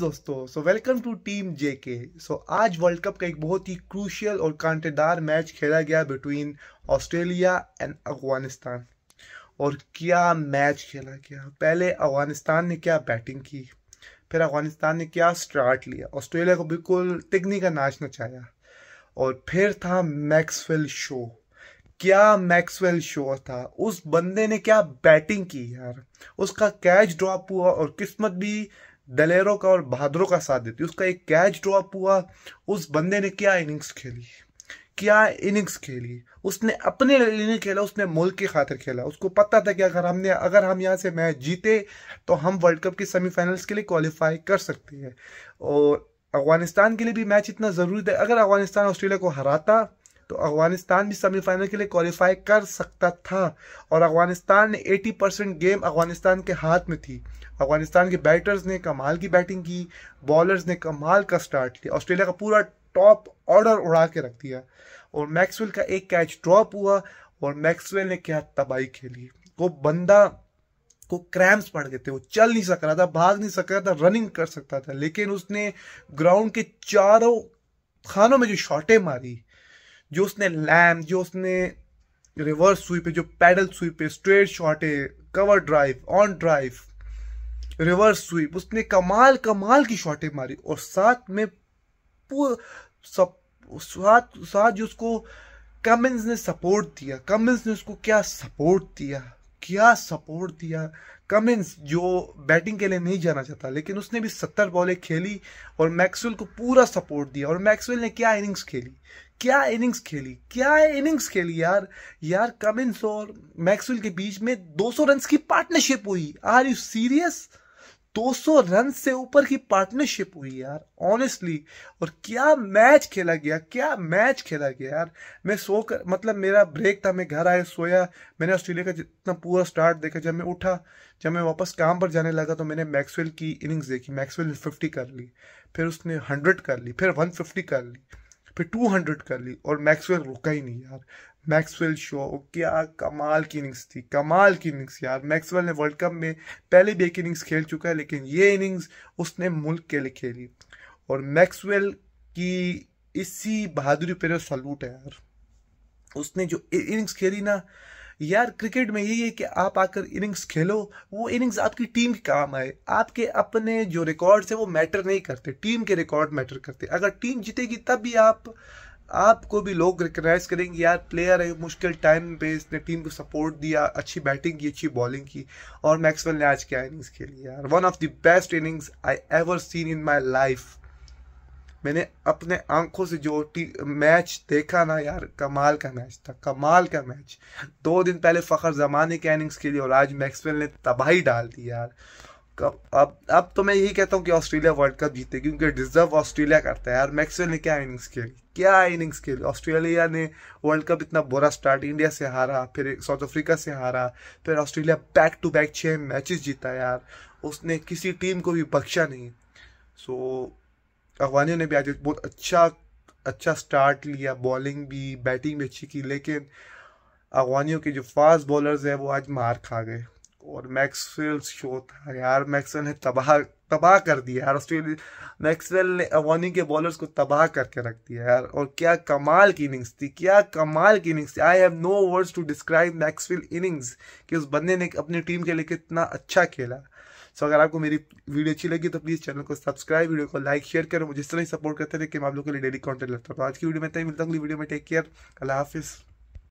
दोस्तों so welcome to team JK so आज world cup का एक बहुत ही क्रूशियल और कांटेदार मैच खेला गया बिटवीन ऑस्ट्रेलिया एंड अफगानिस्तान और क्या मैच खेला गया पहले अफगानिस्तान ने क्या बैटिंग की फिर अफगानिस्तान ने क्या स्टार्ट लिया ऑस्ट्रेलिया को बिल्कुल तिगनी का नाच नचाया और फिर था मैक्सवेल शो क्या मैक्सवेल शो था उस बंदे ने क्या बैटिंग की यार उसका कैच ड्रॉप हुआ और किस्मत भी दलेरों का और बहादुरों का साथ देती उसका एक कैच ड्रॉप हुआ उस बंदे ने क्या इनिंग्स खेली क्या इनिंग्स खेली उसने अपने लिए नहीं खेला उसने मुल्क की खातिर खेला उसको पता था कि अगर हमने अगर हम यहाँ से मैच जीते तो हम वर्ल्ड कप की सेमीफाइनल्स के लिए क्वालिफाई कर सकते हैं और अफगानिस्तान के लिए भी मैच इतना ज़रूरी था अगर अफगानिस्तान ऑस्ट्रेलिया को हराता तो अफगानिस्तान भी सेमीफाइनल के लिए क्वालिफाई कर सकता था और अफगानिस्तान ने 80 परसेंट गेम अफगानिस्तान के हाथ में थी अफगानिस्तान के बैटर्स ने कमाल की बैटिंग की बॉलर्स ने कमाल का स्टार्ट लिया ऑस्ट्रेलिया का पूरा टॉप ऑर्डर उड़ा के रख दिया और मैक्सवेल का एक कैच ड्रॉप हुआ और मैक्सवेल ने क्या तबाही खेली वो बंदा को क्रैम्स पड़ गए थे वो चल नहीं सक रहा था भाग नहीं सक रहा था रनिंग कर सकता था लेकिन उसने ग्राउंड के चारों खानों में जो शॉटें मारी जो उसने लैम जो उसने रिवर्स स्वीप है जो पैडल स्वीप है स्ट्रेट शॉट है cover drive on drive reverse sweep उसने कमाल कमाल की शॉटें मारी और साथ में सब साथ साथ जो उसको कमिंस ने सपोर्ट दिया कमिंस ने उसको क्या सपोर्ट दिया क्या सपोर्ट दिया कमिंस जो बैटिंग के लिए नहीं जाना चाहता लेकिन उसने भी सत्तर बॉलें खेली और मैक्सवेल को पूरा सपोर्ट दिया और मैक्सवेल ने क्या इनिंग्स खेली क्या इनिंग्स खेली क्या इनिंग्स खेली यार यार कमिंस और मैक्सवेल के बीच में 200 रन की पार्टनरशिप हुई आर यू सीरियस 200 रन से ऊपर की पार्टनरशिप हुई यार ऑनेस्टली और क्या मैच खेला गया क्या मैच खेला गया यार मैं सो कर मतलब मेरा ब्रेक था मैं घर आया सोया मैंने ऑस्ट्रेलिया का जितना पूरा स्टार्ट देखा जब मैं उठा जब मैं वापस काम पर जाने लगा तो मैंने मैक्सवेल की इनिंग्स देखी मैक्सवेल ने फिफ्टी कर ली फिर उसने हंड्रेड कर ली फिर वन फिफ्टी कर ली फिर टू हंड्रेड कर ली और मैक्सवेल रुका ही नहीं यार मैक्सवेल शो oh, क्या कमाल की इनिंग्स थी कमाल की इनिंग्स यार मैक्सवेल ने वर्ल्ड कप में पहले भी एक इनिंग्स खेल चुका है लेकिन ये इनिंग्स उसने मुल्क के लिए खेली और मैक्सवेल की इसी बहादुरी पर सलूट तो है यार उसने जो इनिंग्स खेली ना यार क्रिकेट में यही है कि आप आकर इनिंग्स खेलो वो इनिंग्स आपकी टीम के काम आए आपके अपने जो रिकॉर्ड्स हैं वो मैटर नहीं करते टीम के रिकॉर्ड मैटर करते अगर टीम जीतेगी तब भी आप आपको भी लोग रिकगनाइज करेंगे यार प्लेयर है मुश्किल टाइम पे इसने टीम को सपोर्ट दिया अच्छी बैटिंग की अच्छी बॉलिंग की और मैक्सवेल ने आज क्या इनिंग्स खेली यार one of the best innings I ever seen in my life मैंने अपने आंखों से जो मैच देखा ना यार कमाल का मैच था कमाल का मैच दो दिन पहले फ़खर जमाने के इनिंग्स खेली और आज मैक्सवेल ने तबाही डाल दी यार अब अब तो मैं यही कहता हूँ कि ऑस्ट्रेलिया वर्ल्ड कप जीते क्योंकि डिजर्व ऑस्ट्रेलिया करता है यार मैक्सवेल ने क्या इनिंग्स खेली क्या इनिंग्स खेली ऑस्ट्रेलिया ने वर्ल्ड कप इतना बुरा स्टार्ट इंडिया से हारा फिर साउथ अफ्रीका से हारा फिर ऑस्ट्रेलिया बैक टू बैक छः मैचेस जीता यार उसने किसी टीम को भी बख्शा नहीं सो so, अफगानियों ने भी आज बहुत अच्छा अच्छा स्टार्ट लिया बॉलिंग भी बैटिंग भी अच्छी की लेकिन अफगानियों के जो फास्ट बॉलर्स हैं वो आज मार खा गए और मैक्सवेल शो था यार मैक्सवेल ने तबाह तबाह कर दिया यार ऑस्ट्रेलिया मैक्सवेल ने अफगानी के बॉलर्स को तबाह करके रख दिया यार और क्या कमाल की इनिंग्स थी क्या कमाल की इनिंग्स थी I have no words to describe Maxwell innings कि उस बंदे ने अपनी टीम के लिए कितना अच्छा खेला सो अगर आपको मेरी वीडियो अच्छी लगी तो प्लीज़ चैनल को सब्सक्राइब वीडियो को लाइक शेयर करो मुझे इस तरह ही सपोर्ट करते रहे कि मैं आप लोगों के लिए डेली कॉन्टेंट लगता हूँ तो आज की वीडियो में तय मिलता हूँ अगली वीडियो में टेक केयर अल्लाह हाफिज़